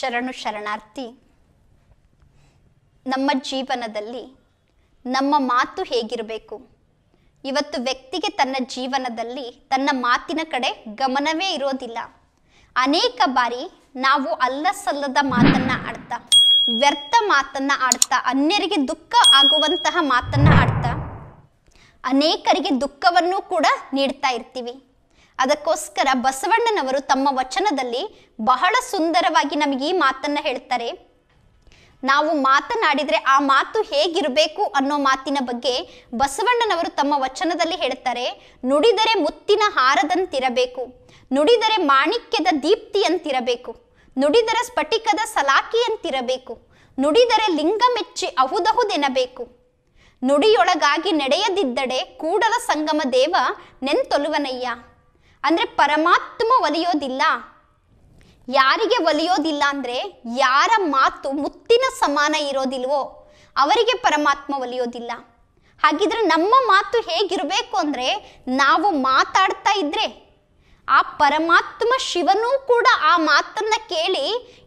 ಶರಣು ಶರಣಾರ್ಥಿ ನಮ್ಮ ಜೀವನದಲ್ಲಿ ನಮ್ಮ ಮಾತು ಹೇಗಿರಬೇಕು ಇವತ್ತು ವ್ಯಕ್ತಿಗೆ ತನ್ನ ಜೀವನದಲ್ಲಿ ತನ್ನ ಮಾತಿನ ಕಡೆ ಗಮನವೇ ಇರೋದಿಲ್ಲ ಅನೇಕ ಬಾರಿ ನಾವು ಅಲ್ಲ ಸಲ್ಲದ ಮಾತನ್ನ ಆಡ್ತಾ ವ್ಯರ್ಥ ಮಾತನ್ನ ಆಡ್ತಾ ಅನ್ಯರಿಗೆ ದುಃಖ ಆಗುವಂತಹ ಮಾತನ್ನ ಆಡ್ತಾ ಅನೇಕರಿಗೆ ದುಃಖವನ್ನು ಕೂಡ ನೀಡ್ತಾ ಇರ್ತೀವಿ ಅದಕ್ಕೋಸ್ಕರ ಬಸವಣ್ಣನವರು ತಮ್ಮ ವಚನದಲ್ಲಿ ಬಹಳ ಸುಂದರವಾಗಿ ನಮಗೆ ಈ ಮಾತನ್ನ ಹೇಳ್ತಾರೆ ನಾವು ಮಾತನಾಡಿದರೆ ಆ ಮಾತು ಹೇಗಿರಬೇಕು ಅನ್ನೋ ಮಾತಿನ ಬಗ್ಗೆ ಬಸವಣ್ಣನವರು ತಮ್ಮ ವಚನದಲ್ಲಿ ಹೇಳ್ತಾರೆ ನುಡಿದರೆ ಮುತ್ತಿನ ಹಾರದಂತಿರಬೇಕು ನುಡಿದರೆ ಮಾಣಿಕ್ಯದ ದೀಪ್ತಿಯಂತಿರಬೇಕು ನುಡಿದರೆ ಸ್ಫಟಿಕದ ಸಲಾಕಿಯಂತಿರಬೇಕು ನುಡಿದರೆ ಲಿಂಗ ಮೆಚ್ಚಿ ಅಹುದಹುದೆನಬೇಕು ನುಡಿಯೊಳಗಾಗಿ ನಡೆಯದಿದ್ದಡೆ ಕೂಡಲ ಸಂಗಮ ದೇವ ನೆಂತೊಲುವನಯ್ಯ ಅಂದರೆ ಪರಮಾತ್ಮ ಒಲಿಯೋದಿಲ್ಲ ಯಾರಿಗೆ ಒಲಿಯೋದಿಲ್ಲ ಅಂದರೆ ಯಾರ ಮಾತು ಮುತ್ತಿನ ಸಮಾನ ಇರೋದಿಲ್ವೋ ಅವರಿಗೆ ಪರಮಾತ್ಮ ಒಲಿಯೋದಿಲ್ಲ ಹಾಗಿದ್ರೆ ನಮ್ಮ ಮಾತು ಹೇಗಿರಬೇಕು ಅಂದರೆ ನಾವು ಮಾತಾಡ್ತಾ ಇದ್ರೆ ಆ ಪರಮಾತ್ಮ ಶಿವನೂ ಕೂಡ ಆ ಮಾತನ್ನು ಕೇಳಿ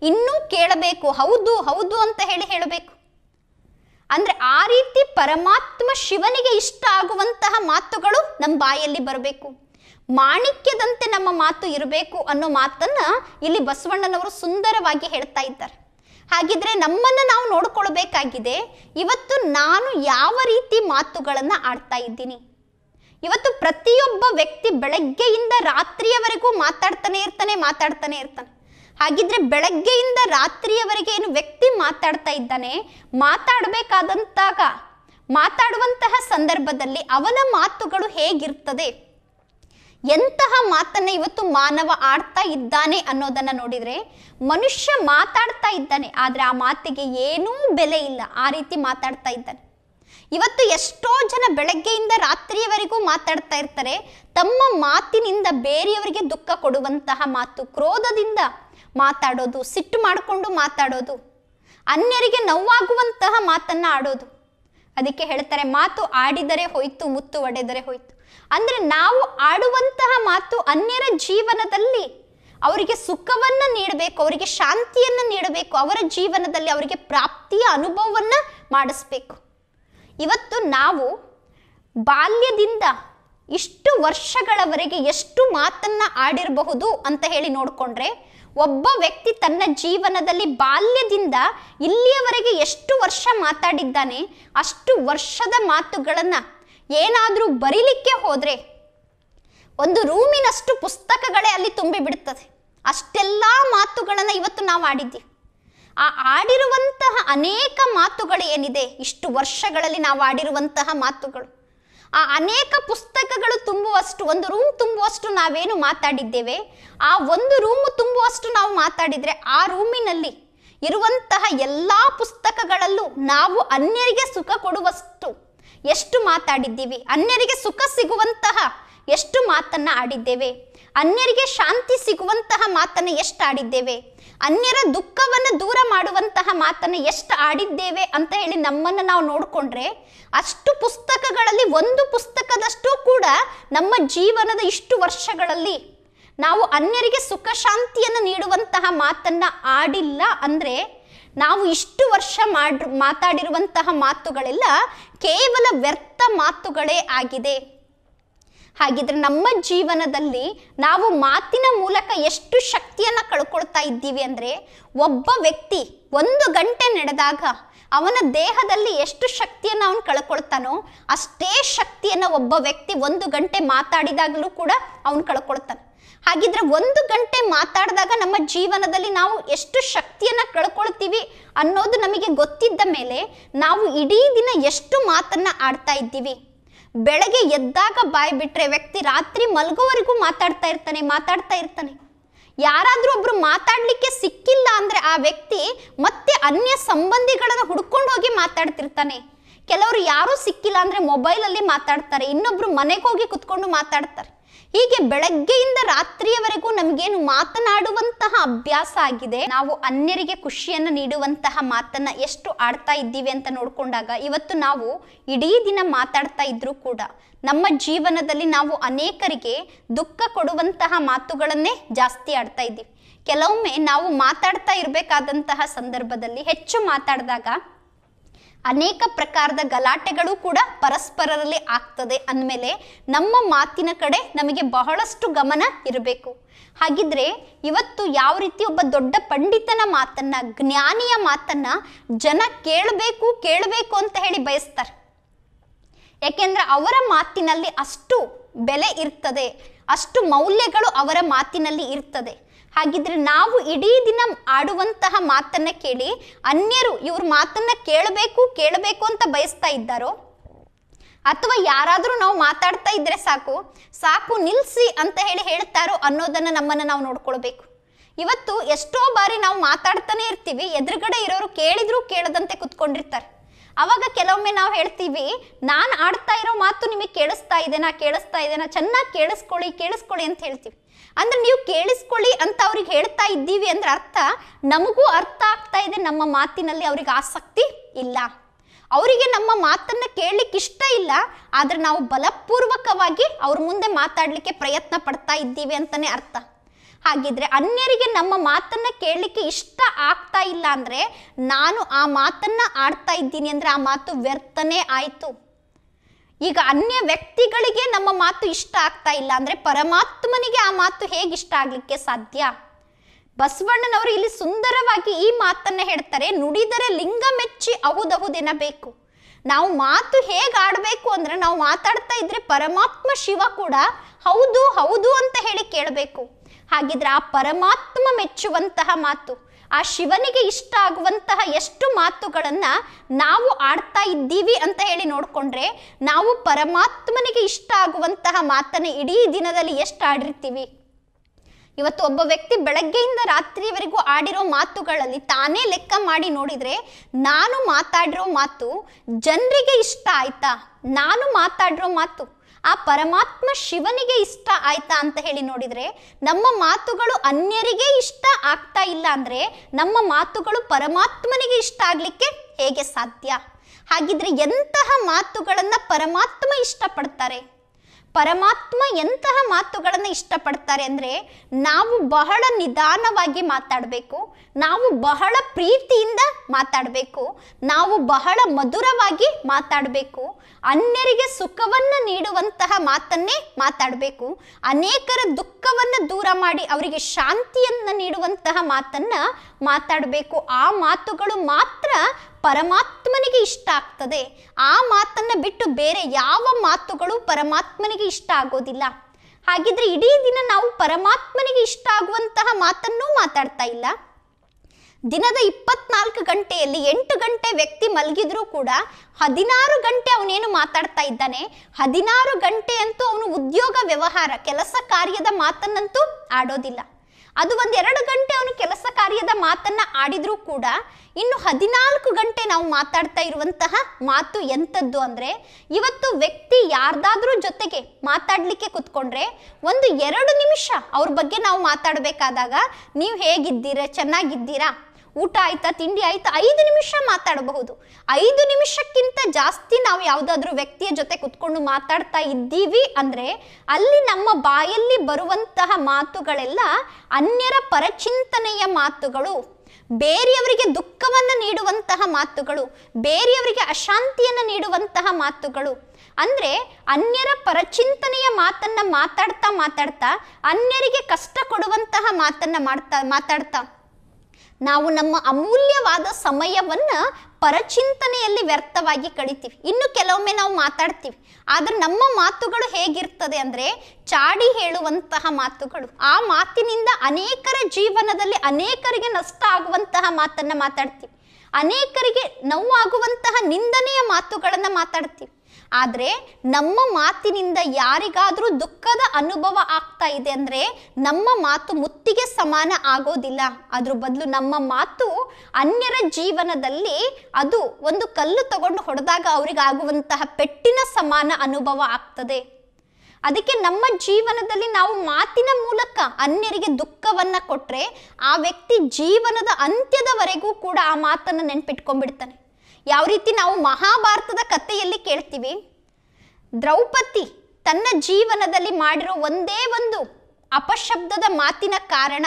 ಇನ್ನೂ ಕೇಳಬೇಕು ಹೌದು ಹೌದು ಅಂತ ಹೇಳಿ ಹೇಳಬೇಕು ಅಂದರೆ ಆ ರೀತಿ ಪರಮಾತ್ಮ ಶಿವನಿಗೆ ಇಷ್ಟ ಆಗುವಂತಹ ಮಾತುಗಳು ನಮ್ಮ ಬಾಯಲ್ಲಿ ಬರಬೇಕು ಮಾಣಿಕ್ಯದಂತೆ ನಮ್ಮ ಮಾತು ಇರಬೇಕು ಅನ್ನೋ ಮಾತನ್ನ ಇಲ್ಲಿ ಬಸವಣ್ಣನವರು ಸುಂದರವಾಗಿ ಹೇಳ್ತಾ ಇದ್ದಾರೆ ಹಾಗಿದ್ರೆ ನಮ್ಮನ್ನ ನಾವು ನೋಡ್ಕೊಳ್ಬೇಕಾಗಿದೆ ಇವತ್ತು ನಾನು ಯಾವ ರೀತಿ ಮಾತುಗಳನ್ನು ಆಡ್ತಾ ಇದ್ದೀನಿ ಇವತ್ತು ಪ್ರತಿಯೊಬ್ಬ ವ್ಯಕ್ತಿ ಬೆಳಗ್ಗೆಯಿಂದ ರಾತ್ರಿಯವರೆಗೂ ಮಾತಾಡ್ತಾನೆ ಇರ್ತಾನೆ ಮಾತಾಡ್ತಾನೆ ಇರ್ತಾನೆ ಹಾಗಿದ್ರೆ ಬೆಳಗ್ಗೆಯಿಂದ ರಾತ್ರಿಯವರೆಗೆ ಏನು ವ್ಯಕ್ತಿ ಮಾತಾಡ್ತಾ ಇದ್ದಾನೆ ಮಾತಾಡಬೇಕಾದಂತಾಗ ಮಾತಾಡುವಂತಹ ಸಂದರ್ಭದಲ್ಲಿ ಅವನ ಮಾತುಗಳು ಹೇಗಿರ್ತದೆ ಎಂತಹ ಮಾತನ್ನ ಇವತ್ತು ಮಾನವ ಆಡ್ತಾ ಇದ್ದಾನೆ ಅನ್ನೋದನ್ನ ನೋಡಿದ್ರೆ ಮನುಷ್ಯ ಮಾತಾಡ್ತಾ ಇದ್ದಾನೆ ಆದರೆ ಆ ಮಾತಿಗೆ ಏನೂ ಬೆಲೆ ಇಲ್ಲ ಆ ರೀತಿ ಮಾತಾಡ್ತಾ ಇದ್ದಾನೆ ಇವತ್ತು ಎಷ್ಟೋ ಜನ ಬೆಳಗ್ಗೆಯಿಂದ ರಾತ್ರಿಯವರೆಗೂ ಮಾತಾಡ್ತಾ ಇರ್ತಾರೆ ತಮ್ಮ ಮಾತಿನಿಂದ ಬೇರೆಯವರಿಗೆ ದುಃಖ ಕೊಡುವಂತಹ ಮಾತು ಕ್ರೋಧದಿಂದ ಮಾತಾಡೋದು ಸಿಟ್ಟು ಮಾಡಿಕೊಂಡು ಮಾತಾಡೋದು ಅನ್ಯರಿಗೆ ನೋವಾಗುವಂತಹ ಮಾತನ್ನ ಆಡೋದು ಅದಕ್ಕೆ ಹೇಳ್ತಾರೆ ಮಾತು ಆಡಿದರೆ ಹೋಯ್ತು ಮುತ್ತು ಒಡೆದರೆ ಹೋಯ್ತು ಅಂದರೆ ನಾವು ಆಡುವಂತಹ ಮಾತು ಅನ್ಯರ ಜೀವನದಲ್ಲಿ ಅವರಿಗೆ ಸುಖವನ್ನು ನೀಡಬೇಕು ಅವರಿಗೆ ಶಾಂತಿಯನ್ನು ನೀಡಬೇಕು ಅವರ ಜೀವನದಲ್ಲಿ ಅವರಿಗೆ ಪ್ರಾಪ್ತಿಯ ಅನುಭವವನ್ನು ಮಾಡಿಸ್ಬೇಕು ಇವತ್ತು ನಾವು ಬಾಲ್ಯದಿಂದ ಇಷ್ಟು ವರ್ಷಗಳವರೆಗೆ ಎಷ್ಟು ಮಾತನ್ನು ಆಡಿರಬಹುದು ಅಂತ ಹೇಳಿ ನೋಡಿಕೊಂಡ್ರೆ ಒಬ್ಬ ವ್ಯಕ್ತಿ ತನ್ನ ಜೀವನದಲ್ಲಿ ಬಾಲ್ಯದಿಂದ ಇಲ್ಲಿಯವರೆಗೆ ಎಷ್ಟು ವರ್ಷ ಮಾತಾಡಿದ್ದಾನೆ ಅಷ್ಟು ವರ್ಷದ ಮಾತುಗಳನ್ನು ಏನಾದರೂ ಬರೀಲಿಕ್ಕೆ ಹೋದರೆ ಒಂದು ರೂಮಿನಷ್ಟು ಪುಸ್ತಕಗಳೇ ಅಲ್ಲಿ ತುಂಬಿ ಬಿಡುತ್ತದೆ ಅಷ್ಟೆಲ್ಲ ಮಾತುಗಳನ್ನು ಇವತ್ತು ನಾವು ಆಡಿದ್ದೆ ಆ ಆಡಿರುವಂತಹ ಅನೇಕ ಮಾತುಗಳು ಏನಿದೆ ಇಷ್ಟು ವರ್ಷಗಳಲ್ಲಿ ನಾವು ಆಡಿರುವಂತಹ ಮಾತುಗಳು ಆ ಅನೇಕ ಪುಸ್ತಕಗಳು ತುಂಬುವಷ್ಟು ಒಂದು ರೂಮ್ ತುಂಬುವಷ್ಟು ನಾವೇನು ಮಾತಾಡಿದ್ದೇವೆ ಆ ಒಂದು ರೂಮು ತುಂಬುವಷ್ಟು ನಾವು ಮಾತಾಡಿದರೆ ಆ ರೂಮಿನಲ್ಲಿ ಇರುವಂತಹ ಎಲ್ಲ ಪುಸ್ತಕಗಳಲ್ಲೂ ನಾವು ಅನ್ಯರಿಗೆ ಸುಖ ಕೊಡುವಷ್ಟು ಎಷ್ಟು ಮಾತಾಡಿದ್ದೀವಿ ಅನ್ಯರಿಗೆ ಸುಖ ಸಿಗುವಂತಹ ಎಷ್ಟು ಮಾತನ್ನು ಆಡಿದ್ದೇವೆ ಅನ್ಯರಿಗೆ ಶಾಂತಿ ಸಿಗುವಂತಹ ಮಾತನ್ನು ಎಷ್ಟು ಆಡಿದ್ದೇವೆ ಅನ್ಯರ ದುಃಖವನ್ನು ದೂರ ಮಾಡುವಂತಹ ಮಾತನ್ನು ಎಷ್ಟು ಆಡಿದ್ದೇವೆ ಅಂತ ಹೇಳಿ ನಮ್ಮನ್ನು ನಾವು ನೋಡಿಕೊಂಡ್ರೆ ಅಷ್ಟು ಪುಸ್ತಕಗಳಲ್ಲಿ ಒಂದು ಪುಸ್ತಕದಷ್ಟು ಕೂಡ ನಮ್ಮ ಜೀವನದ ಇಷ್ಟು ವರ್ಷಗಳಲ್ಲಿ ನಾವು ಅನ್ಯರಿಗೆ ಸುಖ ಶಾಂತಿಯನ್ನು ನೀಡುವಂತಹ ಮಾತನ್ನು ಆಡಿಲ್ಲ ಅಂದರೆ ನಾವು ಇಷ್ಟು ವರ್ಷ ಮಾಡ್ ಮಾತಾಡಿರುವಂತಹ ಮಾತುಗಳೆಲ್ಲ ಕೇವಲ ವ್ಯರ್ಥ ಮಾತುಗಳೇ ಆಗಿದೆ ಹಾಗಿದ್ರೆ ನಮ್ಮ ಜೀವನದಲ್ಲಿ ನಾವು ಮಾತಿನ ಮೂಲಕ ಎಷ್ಟು ಶಕ್ತಿಯನ್ನು ಕಳ್ಕೊಳ್ತಾ ಇದ್ದೀವಿ ಅಂದರೆ ಒಬ್ಬ ವ್ಯಕ್ತಿ ಒಂದು ಗಂಟೆ ನಡೆದಾಗ ಅವನ ದೇಹದಲ್ಲಿ ಎಷ್ಟು ಶಕ್ತಿಯನ್ನು ಅವನು ಕಳ್ಕೊಳ್ತಾನೋ ಅಷ್ಟೇ ಶಕ್ತಿಯನ್ನು ಒಬ್ಬ ವ್ಯಕ್ತಿ ಒಂದು ಗಂಟೆ ಮಾತಾಡಿದಾಗಲೂ ಕೂಡ ಅವನು ಕಳ್ಕೊಳ್ತಾನೆ ಹಾಗಿದ್ರೆ ಒಂದು ಗಂಟೆ ಮಾತಾಡಿದಾಗ ನಮ್ಮ ಜೀವನದಲ್ಲಿ ನಾವು ಎಷ್ಟು ಶಕ್ತಿಯನ್ನ ಕಳ್ಕೊಳ್ತೀವಿ ಅನ್ನೋದು ನಮಗೆ ಗೊತ್ತಿದ್ದ ಮೇಲೆ ನಾವು ಇಡೀ ದಿನ ಎಷ್ಟು ಮಾತನ್ನ ಆಡ್ತಾ ಇದ್ದೀವಿ ಬೆಳಗ್ಗೆ ಎದ್ದಾಗ ಬಾಯಿ ಬಿಟ್ಟರೆ ವ್ಯಕ್ತಿ ರಾತ್ರಿ ಮಲಗೋವರೆಗೂ ಮಾತಾಡ್ತಾ ಇರ್ತಾನೆ ಮಾತಾಡ್ತಾ ಇರ್ತಾನೆ ಯಾರಾದರೂ ಒಬ್ಬರು ಮಾತಾಡಲಿಕ್ಕೆ ಸಿಕ್ಕಿಲ್ಲ ಅಂದರೆ ಆ ವ್ಯಕ್ತಿ ಮತ್ತೆ ಅನ್ಯ ಸಂಬಂಧಿಗಳನ್ನು ಹುಡ್ಕೊಂಡು ಹೋಗಿ ಮಾತಾಡ್ತಿರ್ತಾನೆ ಕೆಲವರು ಯಾರೂ ಸಿಕ್ಕಿಲ್ಲ ಅಂದರೆ ಮೊಬೈಲಲ್ಲಿ ಮಾತಾಡ್ತಾರೆ ಇನ್ನೊಬ್ಬರು ಮನೆಗೆ ಹೋಗಿ ಕುತ್ಕೊಂಡು ಮಾತಾಡ್ತಾರೆ ಹೀಗೆ ಬೆಳಗ್ಗೆಯಿಂದ ರಾತ್ರಿಯವರೆಗೂ ನಮಗೇನು ಮಾತನಾಡುವಂತಹ ಅಭ್ಯಾಸ ಆಗಿದೆ ನಾವು ಅನ್ಯರಿಗೆ ಖುಷಿಯನ್ನು ನೀಡುವಂತಹ ಮಾತನ್ನ ಎಷ್ಟು ಆಡ್ತಾ ಇದ್ದೀವಿ ಅಂತ ನೋಡಿಕೊಂಡಾಗ ಇವತ್ತು ನಾವು ಇಡೀ ದಿನ ಮಾತಾಡ್ತಾ ಇದ್ರೂ ಕೂಡ ನಮ್ಮ ಜೀವನದಲ್ಲಿ ನಾವು ಅನೇಕರಿಗೆ ದುಃಖ ಕೊಡುವಂತಹ ಮಾತುಗಳನ್ನೇ ಜಾಸ್ತಿ ಆಡ್ತಾ ಇದ್ದೀವಿ ಕೆಲವೊಮ್ಮೆ ನಾವು ಮಾತಾಡ್ತಾ ಇರಬೇಕಾದಂತಹ ಸಂದರ್ಭದಲ್ಲಿ ಹೆಚ್ಚು ಮಾತಾಡಿದಾಗ ಅನೇಕ ಪ್ರಕಾರದ ಗಲಾಟೆಗಳು ಕೂಡ ಪರಸ್ಪರರಲ್ಲಿ ಆಗ್ತದೆ ಅಂದಮೇಲೆ ನಮ್ಮ ಮಾತಿನ ಕಡೆ ನಮಗೆ ಬಹಳಷ್ಟು ಗಮನ ಇರಬೇಕು ಹಾಗಿದ್ರೆ ಇವತ್ತು ಯಾವ ರೀತಿ ಒಬ್ಬ ದೊಡ್ಡ ಪಂಡಿತನ ಮಾತನ್ನ ಜ್ಞಾನಿಯ ಮಾತನ್ನ ಜನ ಕೇಳಬೇಕು ಕೇಳಬೇಕು ಅಂತ ಹೇಳಿ ಬಯಸ್ತಾರೆ ಯಾಕೆಂದ್ರೆ ಅವರ ಮಾತಿನಲ್ಲಿ ಅಷ್ಟು ಬೆಲೆ ಇರ್ತದೆ ಅಷ್ಟು ಮೌಲ್ಯಗಳು ಅವರ ಮಾತಿನಲ್ಲಿ ಇರ್ತದೆ ಹಾಗಿದ್ರೆ ನಾವು ಇಡೀ ದಿನ ಆಡುವಂತಹ ಮಾತನ್ನ ಕೇಳಿ ಅನ್ಯರು ಇವ್ರ ಮಾತನ್ನ ಕೇಳಬೇಕು ಕೇಳಬೇಕು ಅಂತ ಬಯಸ್ತಾ ಇದ್ದಾರೋ ಅಥವಾ ಯಾರಾದರೂ ನಾವು ಮಾತಾಡ್ತಾ ಇದ್ರೆ ಸಾಕು ಸಾಕು ನಿಲ್ಲಿಸಿ ಅಂತ ಹೇಳಿ ಹೇಳ್ತಾರೋ ಅನ್ನೋದನ್ನ ನಮ್ಮನ್ನ ನಾವು ನೋಡ್ಕೊಳ್ಬೇಕು ಇವತ್ತು ಎಷ್ಟೋ ಬಾರಿ ನಾವು ಮಾತಾಡ್ತಾನೆ ಇರ್ತೀವಿ ಎದುರುಗಡೆ ಇರೋರು ಕೇಳಿದ್ರು ಕೇಳದಂತೆ ಕುತ್ಕೊಂಡಿರ್ತಾರೆ ಅವಾಗ ಕೆಲವೊಮ್ಮೆ ನಾವು ಹೇಳ್ತೀವಿ ನಾನು ಆಡ್ತಾ ಇರೋ ಮಾತು ನಿಮಗೆ ಕೇಳಿಸ್ತಾ ಇದೇನಾ ಕೇಳಿಸ್ತಾ ಇದೇನಾ ಚೆನ್ನಾಗಿ ಕೇಳಿಸ್ಕೊಳ್ಳಿ ಕೇಳಿಸ್ಕೊಳ್ಳಿ ಅಂತ ಹೇಳ್ತೀವಿ ಅಂದ್ರೆ ನೀವು ಕೇಳಿಸ್ಕೊಳ್ಳಿ ಅಂತ ಅವ್ರಿಗೆ ಹೇಳ್ತಾ ಇದ್ದೀವಿ ಅಂದ್ರೆ ಅರ್ಥ ನಮಗೂ ಅರ್ಥ ಆಗ್ತಾ ಇದೆ ನಮ್ಮ ಮಾತಿನಲ್ಲಿ ಅವ್ರಿಗೆ ಆಸಕ್ತಿ ಇಲ್ಲ ಅವರಿಗೆ ನಮ್ಮ ಮಾತನ್ನು ಕೇಳಲಿಕ್ಕೆ ಇಷ್ಟ ಇಲ್ಲ ಆದರೆ ನಾವು ಬಲಪೂರ್ವಕವಾಗಿ ಅವ್ರ ಮುಂದೆ ಮಾತಾಡಲಿಕ್ಕೆ ಪ್ರಯತ್ನ ಪಡ್ತಾ ಇದ್ದೀವಿ ಅಂತಲೇ ಅರ್ಥ ಹಾಗಿದ್ರೆ ಅನ್ಯರಿಗೆ ನಮ್ಮ ಮಾತನ್ನ ಕೇಳಲಿಕ್ಕೆ ಇಷ್ಟ ಆಗ್ತಾ ಇಲ್ಲ ಅಂದ್ರೆ ನಾನು ಆ ಮಾತನ್ನ ಆಡ್ತಾ ಇದ್ದೀನಿ ಅಂದ್ರೆ ಆ ಮಾತು ವ್ಯರ್ಥನೇ ಆಯಿತು ಈಗ ಅನ್ಯ ವ್ಯಕ್ತಿಗಳಿಗೆ ನಮ್ಮ ಮಾತು ಇಷ್ಟ ಆಗ್ತಾ ಇಲ್ಲ ಅಂದ್ರೆ ಪರಮಾತ್ಮನಿಗೆ ಆ ಮಾತು ಹೇಗೆ ಇಷ್ಟ ಆಗ್ಲಿಕ್ಕೆ ಸಾಧ್ಯ ಬಸವಣ್ಣನವರು ಇಲ್ಲಿ ಸುಂದರವಾಗಿ ಈ ಮಾತನ್ನ ಹೇಳ್ತಾರೆ ನುಡಿದರೆ ಲಿಂಗ ಮೆಚ್ಚಿ ಅಹುದಹುದೆನಬೇಕು ನಾವು ಮಾತು ಹೇಗೆ ಆಡಬೇಕು ಅಂದ್ರೆ ನಾವು ಮಾತಾಡ್ತಾ ಇದ್ರೆ ಪರಮಾತ್ಮ ಶಿವ ಕೂಡ ಹೌದು ಹೌದು ಅಂತ ಹೇಳಿ ಕೇಳಬೇಕು ಹಾಗಿದ್ರೆ ಆ ಪರಮಾತ್ಮ ಮೆಚ್ಚುವಂತಹ ಮಾತು ಆ ಶಿವನಿಗೆ ಇಷ್ಟ ಆಗುವಂತಹ ಎಷ್ಟು ಮಾತುಗಳನ್ನು ನಾವು ಆಡ್ತಾ ಇದ್ದೀವಿ ಅಂತ ಹೇಳಿ ನೋಡಿಕೊಂಡ್ರೆ ನಾವು ಪರಮಾತ್ಮನಿಗೆ ಇಷ್ಟ ಆಗುವಂತಹ ಮಾತನ್ನು ಇಡೀ ದಿನದಲ್ಲಿ ಎಷ್ಟು ಆಡಿರ್ತೀವಿ ಇವತ್ತು ಒಬ್ಬ ವ್ಯಕ್ತಿ ಬೆಳಗ್ಗೆಯಿಂದ ರಾತ್ರಿವರೆಗೂ ಆಡಿರೋ ಮಾತುಗಳಲ್ಲಿ ತಾನೇ ಲೆಕ್ಕ ಮಾಡಿ ನೋಡಿದರೆ ನಾನು ಮಾತಾಡಿರೋ ಮಾತು ಜನರಿಗೆ ಇಷ್ಟ ಆಯ್ತಾ ನಾನು ಮಾತಾಡಿರೋ ಮಾತು ಆ ಪರಮಾತ್ಮ ಶಿವನಿಗೆ ಇಷ್ಟ ಆಯ್ತಾ ಅಂತ ಹೇಳಿ ನೋಡಿದರೆ ನಮ್ಮ ಮಾತುಗಳು ಅನ್ಯರಿಗೆ ಇಷ್ಟ ಆಗ್ತಾ ಇಲ್ಲ ಅಂದರೆ ನಮ್ಮ ಮಾತುಗಳು ಪರಮಾತ್ಮನಿಗೆ ಇಷ್ಟ ಆಗಲಿಕ್ಕೆ ಹೇಗೆ ಸಾಧ್ಯ ಹಾಗಿದ್ರೆ ಎಂತಹ ಮಾತುಗಳನ್ನು ಪರಮಾತ್ಮ ಇಷ್ಟಪಡ್ತಾರೆ ಪರಮಾತ್ಮ ಎಂತಹ ಮಾತುಗಳನ್ನು ಇಷ್ಟಪಡ್ತಾರೆ ಅಂದರೆ ನಾವು ಬಹಳ ನಿಧಾನವಾಗಿ ಮಾತಾಡಬೇಕು ನಾವು ಬಹಳ ಪ್ರೀತಿಯಿಂದ ಮಾತಾಡಬೇಕು ನಾವು ಬಹಳ ಮಧುರವಾಗಿ ಮಾತಾಡಬೇಕು ಅನ್ಯರಿಗೆ ಸುಖವನ್ನು ನೀಡುವಂತಹ ಮಾತನ್ನೇ ಮಾತಾಡಬೇಕು ಅನೇಕರ ದುಃಖವನ್ನು ದೂರ ಮಾಡಿ ಅವರಿಗೆ ಶಾಂತಿಯನ್ನು ನೀಡುವಂತಹ ಮಾತನ್ನು ಮಾತಾಡಬೇಕು ಆ ಮಾತುಗಳು ಮಾತ್ರ ಪರಮಾತ್ಮನಿಗೆ ಇಷ್ಟ ಆಗ್ತದೆ ಆ ಮಾತನ್ನು ಬಿಟ್ಟು ಬೇರೆ ಯಾವ ಮಾತುಗಳು ಪರಮಾತ್ಮನಿಗೆ ಇಷ್ಟ ಆಗೋದಿಲ್ಲ ಹಾಗಿದ್ರೆ ಇಡೀ ದಿನ ನಾವು ಪರಮಾತ್ಮನಿಗೆ ಇಷ್ಟ ಆಗುವಂತಹ ಮಾತನ್ನೂ ಮಾತಾಡ್ತಾ ಇಲ್ಲ ದಿನದ ಇಪ್ಪತ್ನಾಲ್ಕು ಗಂಟೆಯಲ್ಲಿ ಎಂಟು ಗಂಟೆ ವ್ಯಕ್ತಿ ಮಲಗಿದ್ರೂ ಕೂಡ ಹದಿನಾರು ಗಂಟೆ ಅವನೇನು ಮಾತಾಡ್ತಾ ಇದ್ದಾನೆ ಹದಿನಾರು ಗಂಟೆ ಅಂತೂ ಅವನು ಉದ್ಯೋಗ ವ್ಯವಹಾರ ಕೆಲಸ ಕಾರ್ಯದ ಮಾತನ್ನಂತೂ ಆಡೋದಿಲ್ಲ ಅದು ಒಂದೆರಡು ಎರಡು ಗಂಟೆ ಅವನು ಕೆಲಸ ಕಾರ್ಯದ ಮಾತನ್ನ ಆಡಿದ್ರೂ ಕೂಡ ಇನ್ನು ಹದಿನಾಲ್ಕು ಗಂಟೆ ನಾವು ಮಾತಾಡ್ತಾ ಇರುವಂತಹ ಮಾತು ಎಂಥದ್ದು ಅಂದ್ರೆ ಇವತ್ತು ವ್ಯಕ್ತಿ ಯಾರ್ದಾದ್ರೂ ಜೊತೆಗೆ ಮಾತಾಡಲಿಕ್ಕೆ ಕುತ್ಕೊಂಡ್ರೆ ಒಂದು ಎರಡು ನಿಮಿಷ ಅವ್ರ ಬಗ್ಗೆ ನಾವು ಮಾತಾಡಬೇಕಾದಾಗ ನೀವು ಹೇಗಿದ್ದೀರಾ ಚೆನ್ನಾಗಿದ್ದೀರಾ ಊಟ ಆಯ್ತಾ ತಿಂಡಿ ಆಯ್ತಾ ಐದು ನಿಮಿಷ ಮಾತಾಡಬಹುದು ಐದು ನಿಮಿಷಕ್ಕಿಂತ ಜಾಸ್ತಿ ನಾವು ಯಾವುದಾದ್ರೂ ವ್ಯಕ್ತಿಯ ಜೊತೆ ಕುತ್ಕೊಂಡು ಮಾತಾಡ್ತಾ ಇದ್ದೀವಿ ಅಂದರೆ ಅಲ್ಲಿ ನಮ್ಮ ಬಾಯಲ್ಲಿ ಬರುವಂತಹ ಮಾತುಗಳೆಲ್ಲ ಅನ್ಯರ ಪರಚಿಂತನೆಯ ಮಾತುಗಳು ಬೇರೆಯವರಿಗೆ ದುಃಖವನ್ನು ನೀಡುವಂತಹ ಮಾತುಗಳು ಬೇರೆಯವರಿಗೆ ಅಶಾಂತಿಯನ್ನು ನೀಡುವಂತಹ ಮಾತುಗಳು ಅಂದ್ರೆ ಅನ್ಯರ ಪರಚಿಂತನೆಯ ಮಾತನ್ನ ಮಾತಾಡ್ತಾ ಮಾತಾಡ್ತಾ ಅನ್ಯರಿಗೆ ಕಷ್ಟ ಕೊಡುವಂತಹ ಮಾತನ್ನ ಮಾಡ್ತಾ ಮಾತಾಡ್ತಾ ನಾವು ನಮ್ಮ ಅಮೂಲ್ಯವಾದ ಸಮಯವನ್ನು ಪರಚಿಂತನೆಯಲ್ಲಿ ವ್ಯರ್ಥವಾಗಿ ಕಳಿತೀವಿ ಇನ್ನು ಕೆಲವೊಮ್ಮೆ ನಾವು ಮಾತಾಡ್ತೀವಿ ಆದರೆ ನಮ್ಮ ಮಾತುಗಳು ಹೇಗಿರ್ತದೆ ಅಂದರೆ ಚಾಡಿ ಹೇಳುವಂತಹ ಮಾತುಗಳು ಆ ಮಾತಿನಿಂದ ಅನೇಕರ ಜೀವನದಲ್ಲಿ ಅನೇಕರಿಗೆ ನಷ್ಟ ಆಗುವಂತಹ ಮಾತನ್ನು ಮಾತಾಡ್ತೀವಿ ಅನೇಕರಿಗೆ ನೋವಾಗುವಂತಹ ನಿಂದನೆಯ ಮಾತುಗಳನ್ನು ಮಾತಾಡ್ತೀವಿ ಆದರೆ ನಮ್ಮ ಮಾತಿನಿಂದ ಯಾರಿಗಾದರೂ ದುಃಖದ ಅನುಭವ ಆಗ್ತಾ ಇದೆ ಅಂದರೆ ನಮ್ಮ ಮಾತು ಮುತ್ತಿಗೆ ಸಮಾನ ಆಗೋದಿಲ್ಲ ಅದ್ರ ಬದಲು ನಮ್ಮ ಮಾತು ಅನ್ಯರ ಜೀವನದಲ್ಲಿ ಅದು ಒಂದು ಕಲ್ಲು ತಗೊಂಡು ಹೊಡೆದಾಗ ಅವರಿಗಾಗುವಂತಹ ಪೆಟ್ಟಿನ ಸಮಾನ ಅನುಭವ ಆಗ್ತದೆ ಅದಕ್ಕೆ ನಮ್ಮ ಜೀವನದಲ್ಲಿ ನಾವು ಮಾತಿನ ಮೂಲಕ ಅನ್ಯರಿಗೆ ದುಃಖವನ್ನು ಕೊಟ್ಟರೆ ಆ ವ್ಯಕ್ತಿ ಜೀವನದ ಅಂತ್ಯದವರೆಗೂ ಕೂಡ ಆ ಮಾತನ್ನು ನೆನಪಿಟ್ಕೊಂಡ್ಬಿಡ್ತಾನೆ ಯಾವ ರೀತಿ ನಾವು ಮಹಾಭಾರತದ ಕಥೆಯಲ್ಲಿ ಕೇಳ್ತೀವಿ ದ್ರೌಪದಿ ತನ್ನ ಜೀವನದಲ್ಲಿ ಮಾಡಿರೋ ಒಂದೇ ಒಂದು ಅಪಶಬ್ದದ ಮಾತಿನ ಕಾರಣ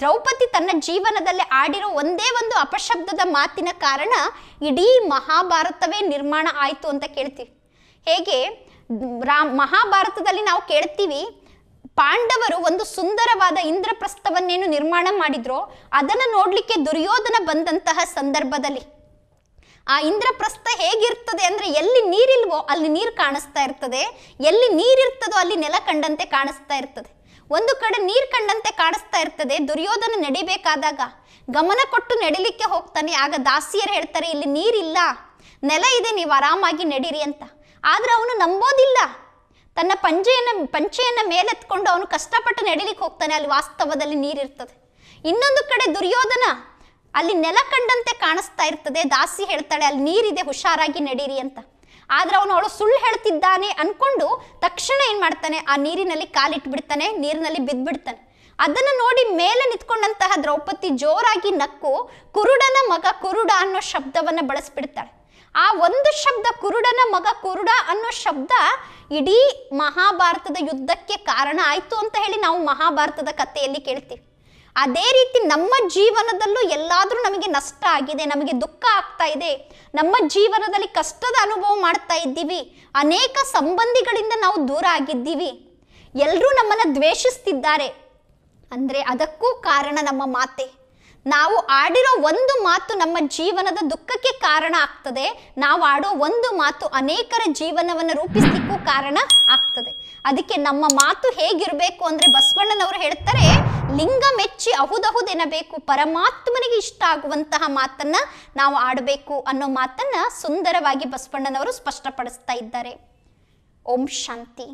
ದ್ರೌಪದಿ ತನ್ನ ಜೀವನದಲ್ಲಿ ಆಡಿರೋ ಒಂದೇ ಒಂದು ಅಪಶಬ್ದದ ಮಾತಿನ ಕಾರಣ ಇಡೀ ಮಹಾಭಾರತವೇ ನಿರ್ಮಾಣ ಆಯಿತು ಅಂತ ಕೇಳ್ತೀವಿ ಹೇಗೆ ರಾಮ್ ಮಹಾಭಾರತದಲ್ಲಿ ನಾವು ಕೇಳ್ತೀವಿ ಪಾಂಡವರು ಒಂದು ಸುಂದರವಾದ ಇಂದ್ರಪ್ರಸ್ಥವನ್ನೇನು ನಿರ್ಮಾಣ ಮಾಡಿದ್ರು ಅದನ್ನು ನೋಡಲಿಕ್ಕೆ ದುರ್ಯೋಧನ ಬಂದಂತಹ ಸಂದರ್ಭದಲ್ಲಿ ಆ ಇಂದ್ರಪ್ರಸ್ಥ ಹೇಗಿರ್ತದೆ ಅಂದ್ರೆ ಎಲ್ಲಿ ನೀರಿಲ್ವೋ ಅಲ್ಲಿ ನೀರು ಕಾಣಿಸ್ತಾ ಇರ್ತದೆ ಎಲ್ಲಿ ನೀರಿರ್ತದೋ ಅಲ್ಲಿ ನೆಲ ಕಂಡಂತೆ ಕಾಣಿಸ್ತಾ ಇರ್ತದೆ ಒಂದು ಕಡೆ ನೀರು ಕಂಡಂತೆ ಕಾಣಿಸ್ತಾ ಇರ್ತದೆ ದುರ್ಯೋಧನ ನಡಿಬೇಕಾದಾಗ ಗಮನ ಕೊಟ್ಟು ನಡಿಲಿಕ್ಕೆ ಹೋಗ್ತಾನೆ ಆಗ ದಾಸಿಯರು ಹೇಳ್ತಾರೆ ಇಲ್ಲಿ ನೀರಿಲ್ಲ ನೆಲ ಇದೆ ನೀವು ಆರಾಮಾಗಿ ನಡೀರಿ ಅಂತ ಆದ್ರೆ ಅವನು ನಂಬೋದಿಲ್ಲ ತನ್ನ ಪಂಜೆಯನ್ನ ಪಂಚೆಯನ್ನ ಮೇಲೆತ್ಕೊಂಡು ಅವನು ಕಷ್ಟಪಟ್ಟು ನಡಿಲಿಕ್ಕೆ ಹೋಗ್ತಾನೆ ಅಲ್ಲಿ ವಾಸ್ತವದಲ್ಲಿ ನೀರಿರ್ತದೆ ಇನ್ನೊಂದು ಕಡೆ ದುರ್ಯೋಧನ ಅಲ್ಲಿ ನೆಲ ಕಂಡಂತೆ ಕಾಣಿಸ್ತಾ ಇರ್ತದೆ ದಾಸಿ ಹೇಳ್ತಾಳೆ ಅಲ್ಲಿ ನೀರಿದೆ ಹುಷಾರಾಗಿ ನಡೀರಿ ಅಂತ ಆದ್ರೆ ಅವನು ಅವಳು ಸುಳ್ಳು ಹೇಳ್ತಿದ್ದಾನೆ ಅನ್ಕೊಂಡು ತಕ್ಷಣ ಏನು ಮಾಡ್ತಾನೆ ಆ ನೀರಿನಲ್ಲಿ ಕಾಲಿಟ್ಬಿಡ್ತಾನೆ ನೀರಿನಲ್ಲಿ ಬಿದ್ದ್ಬಿಡ್ತಾನೆ ಅದನ್ನು ನೋಡಿ ಮೇಲೆ ನಿಂತ್ಕೊಂಡಂತಹ ದ್ರೌಪದಿ ಜೋರಾಗಿ ನಕ್ಕು ಕುರುಡನ ಮಗ ಕುರುಡ ಅನ್ನೋ ಶಬ್ದವನ್ನ ಬಳಸ್ಬಿಡ್ತಾಳೆ ಆ ಒಂದು ಶಬ್ದ ಕುರುಡನ ಮಗ ಕುರುಡ ಅನ್ನೋ ಶಬ್ದ ಇಡೀ ಮಹಾಭಾರತದ ಯುದ್ಧಕ್ಕೆ ಕಾರಣ ಆಯಿತು ಅಂತ ಹೇಳಿ ನಾವು ಮಹಾಭಾರತದ ಕಥೆಯಲ್ಲಿ ಕೇಳ್ತೀವಿ ಅದೇ ರೀತಿ ನಮ್ಮ ಜೀವನದಲ್ಲೂ ಎಲ್ಲಾದರೂ ನಮಗೆ ನಷ್ಟ ಆಗಿದೆ ನಮಗೆ ದುಃಖ ಆಗ್ತಾ ಇದೆ ನಮ್ಮ ಜೀವನದಲ್ಲಿ ಕಷ್ಟದ ಅನುಭವ ಮಾಡ್ತಾ ಇದ್ದೀವಿ ಅನೇಕ ಸಂಬಂಧಿಗಳಿಂದ ನಾವು ದೂರ ಆಗಿದ್ದೀವಿ ಎಲ್ಲರೂ ನಮ್ಮನ್ನು ದ್ವೇಷಿಸ್ತಿದ್ದಾರೆ ಅಂದರೆ ಅದಕ್ಕೂ ಕಾರಣ ನಮ್ಮ ಮಾತೆ ನಾವು ಆಡಿರೋ ಒಂದು ಮಾತು ನಮ್ಮ ಜೀವನದ ದುಃಖಕ್ಕೆ ಕಾರಣ ಆಗ್ತದೆ ನಾವು ಆಡೋ ಒಂದು ಮಾತು ಅನೇಕರ ಜೀವನವನ್ನು ರೂಪಿಸ್ಲಿಕ್ಕೂ ಕಾರಣ ಆಗ್ತದೆ ಅದಕ್ಕೆ ನಮ್ಮ ಮಾತು ಹೇಗಿರಬೇಕು ಅಂದರೆ ಬಸವಣ್ಣನವರು ಹೇಳ್ತಾರೆ ಲಿಂಗ ಮೆಚ್ಚಿ ಅಹುದಹುದೆನಬೇಕು ಪರಮಾತ್ಮನಿಗೆ ಇಷ್ಟ ಆಗುವಂತಹ ಮಾತನ್ನ ನಾವು ಆಡಬೇಕು ಅನ್ನೋ ಮಾತನ್ನ ಸುಂದರವಾಗಿ ಬಸವಣ್ಣನವರು ಸ್ಪಷ್ಟಪಡಿಸ್ತಾ ಇದ್ದಾರೆ ಓಂ ಶಾಂತಿ